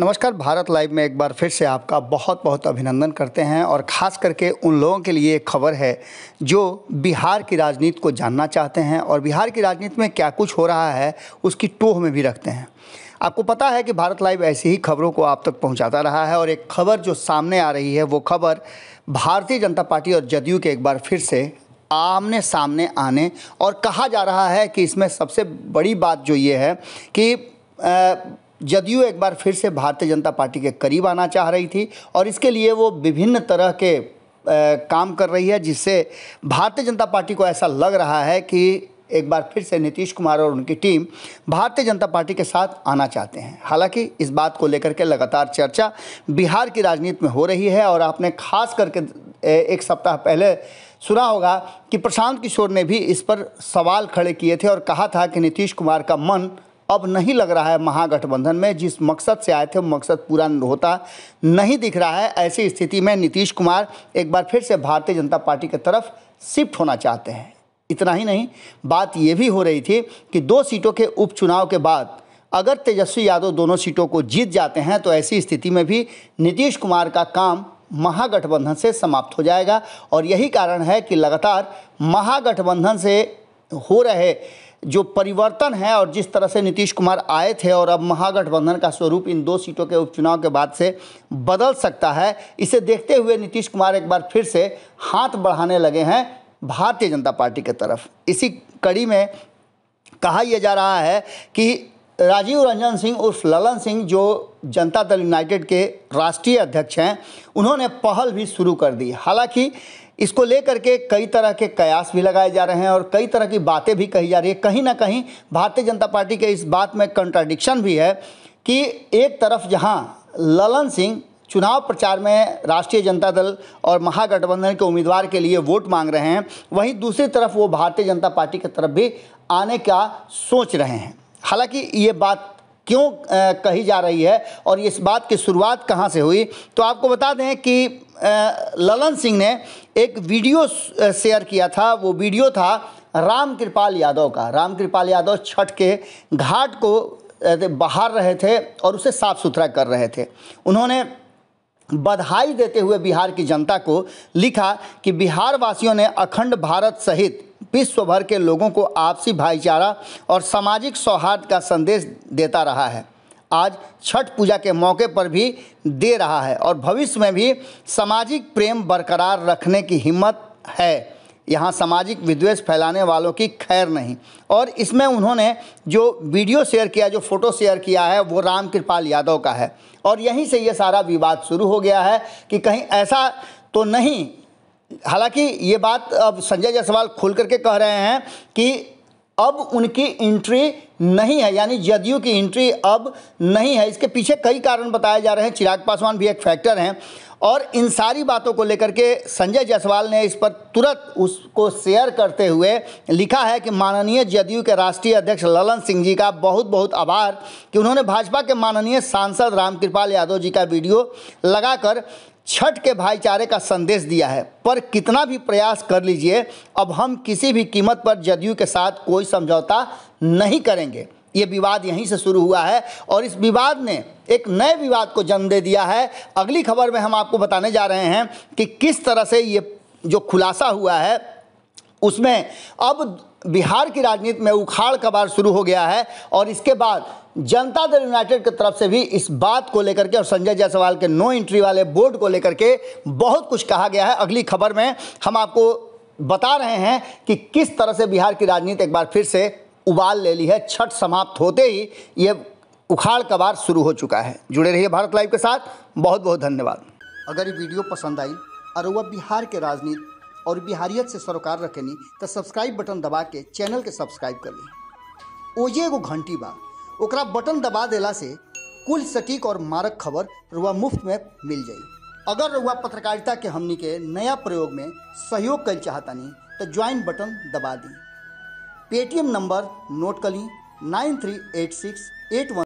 नमस्कार भारत लाइव में एक बार फिर से आपका बहुत बहुत अभिनंदन करते हैं और ख़ास करके उन लोगों के लिए एक खबर है जो बिहार की राजनीति को जानना चाहते हैं और बिहार की राजनीति में क्या कुछ हो रहा है उसकी टोह में भी रखते हैं आपको पता है कि भारत लाइव ऐसी ही खबरों को आप तक पहुंचाता रहा है और एक खबर जो सामने आ रही है वो खबर भारतीय जनता पार्टी और जदयू के एक बार फिर से आमने सामने आने और कहा जा रहा है कि इसमें सबसे बड़ी बात जो ये है कि आ, जदयू एक बार फिर से भारतीय जनता पार्टी के करीब आना चाह रही थी और इसके लिए वो विभिन्न तरह के आ, काम कर रही है जिससे भारतीय जनता पार्टी को ऐसा लग रहा है कि एक बार फिर से नीतीश कुमार और उनकी टीम भारतीय जनता पार्टी के साथ आना चाहते हैं हालांकि इस बात को लेकर के लगातार चर्चा बिहार की राजनीति में हो रही है और आपने खास करके एक सप्ताह पहले सुना होगा कि प्रशांत किशोर ने भी इस पर सवाल खड़े किए थे और कहा था कि नीतीश कुमार का मन अब नहीं लग रहा है महागठबंधन में जिस मकसद से आए थे वो मकसद पूरा होता नहीं दिख रहा है ऐसी स्थिति में नीतीश कुमार एक बार फिर से भारतीय जनता पार्टी की तरफ शिफ्ट होना चाहते हैं इतना ही नहीं बात ये भी हो रही थी कि दो सीटों के उपचुनाव के बाद अगर तेजस्वी यादव दोनों सीटों को जीत जाते हैं तो ऐसी स्थिति में भी नीतीश कुमार का काम महागठबंधन से समाप्त हो जाएगा और यही कारण है कि लगातार महागठबंधन से हो रहे जो परिवर्तन है और जिस तरह से नीतीश कुमार आए थे और अब महागठबंधन का स्वरूप इन दो सीटों के उपचुनाव के बाद से बदल सकता है इसे देखते हुए नीतीश कुमार एक बार फिर से हाथ बढ़ाने लगे हैं भारतीय जनता पार्टी की तरफ इसी कड़ी में कहा यह जा रहा है कि राजीव रंजन सिंह उर्फ ललन सिंह जो जनता दल यूनाइटेड के राष्ट्रीय अध्यक्ष हैं उन्होंने पहल भी शुरू कर दी हालांकि इसको लेकर के कई तरह के कयास भी लगाए जा रहे हैं और कई तरह की बातें भी कही जा रही है कहीं ना कहीं भारतीय जनता पार्टी के इस बात में कंट्राडिक्शन भी है कि एक तरफ जहां ललन सिंह चुनाव प्रचार में राष्ट्रीय जनता दल और महागठबंधन के उम्मीदवार के लिए वोट मांग रहे हैं वहीं दूसरी तरफ वो भारतीय जनता पार्टी की तरफ भी आने का सोच रहे हैं हालांकि ये बात क्यों कही जा रही है और इस बात की शुरुआत कहाँ से हुई तो आपको बता दें कि ललन सिंह ने एक वीडियो शेयर किया था वो वीडियो था राम कृपाल यादव का राम कृपाल यादव छठ के घाट को बाहर रहे थे और उसे साफ़ सुथरा कर रहे थे उन्होंने बधाई देते हुए बिहार की जनता को लिखा कि बिहार वासियों ने अखंड भारत सहित विश्व भर के लोगों को आपसी भाईचारा और सामाजिक सौहार्द का संदेश देता रहा है आज छठ पूजा के मौके पर भी दे रहा है और भविष्य में भी सामाजिक प्रेम बरकरार रखने की हिम्मत है यहाँ सामाजिक विद्वेष फैलाने वालों की खैर नहीं और इसमें उन्होंने जो वीडियो शेयर किया जो फ़ोटो शेयर किया है वो राम कृपाल यादव का है और यहीं से ये सारा विवाद शुरू हो गया है कि कहीं ऐसा तो नहीं हालांकि ये बात अब संजय जायसवाल खुल करके कह रहे हैं कि अब उनकी एंट्री नहीं है यानी जदयू की एंट्री अब नहीं है इसके पीछे कई कारण बताए जा रहे हैं चिराग पासवान भी एक फैक्टर हैं और इन सारी बातों को लेकर के संजय जायसवाल ने इस पर तुरंत उसको शेयर करते हुए लिखा है कि माननीय जदयू के राष्ट्रीय अध्यक्ष ललन सिंह जी का बहुत बहुत आभार कि उन्होंने भाजपा के माननीय सांसद रामकृपाल यादव जी का वीडियो लगाकर छठ के भाईचारे का संदेश दिया है पर कितना भी प्रयास कर लीजिए अब हम किसी भी कीमत पर जदयू के साथ कोई समझौता नहीं करेंगे ये विवाद यहीं से शुरू हुआ है और इस विवाद ने एक नए विवाद को जन्म दे दिया है अगली खबर में हम आपको बताने जा रहे हैं कि किस तरह से ये जो खुलासा हुआ है उसमें अब बिहार की राजनीति में उखाड़ का बार शुरू हो गया है और इसके बाद जनता दल यूनाइटेड की तरफ से भी इस बात को लेकर के और संजय जायसवाल के नो एंट्री वाले बोर्ड को लेकर के बहुत कुछ कहा गया है अगली खबर में हम आपको बता रहे हैं कि किस तरह से बिहार की राजनीति एक बार फिर से उबाल ले ली है छठ समाप्त होते ही ये उखाड़ कबार शुरू हो चुका है जुड़े रहिए भारत लाइव के साथ बहुत बहुत धन्यवाद अगर ये वीडियो पसंद आई और वह बिहार के राजनीति और बिहारियत से सरोकार रखेनी तो सब्सक्राइब बटन दबा के चैनल के सब्सक्राइब कर ली ओजे एगो घंटी बा ओकरा बटन दबा देला से कुल सटीक और मारक खबर रुआ मुफ्त में मिल जाए अगर रुआ पत्रकारिता के हमनी के नया प्रयोग में सहयोग कर चाहतानी तो ज्वाइन बटन दबा दी पेटीएम नंबर नोट कर ली nine three eight six eight one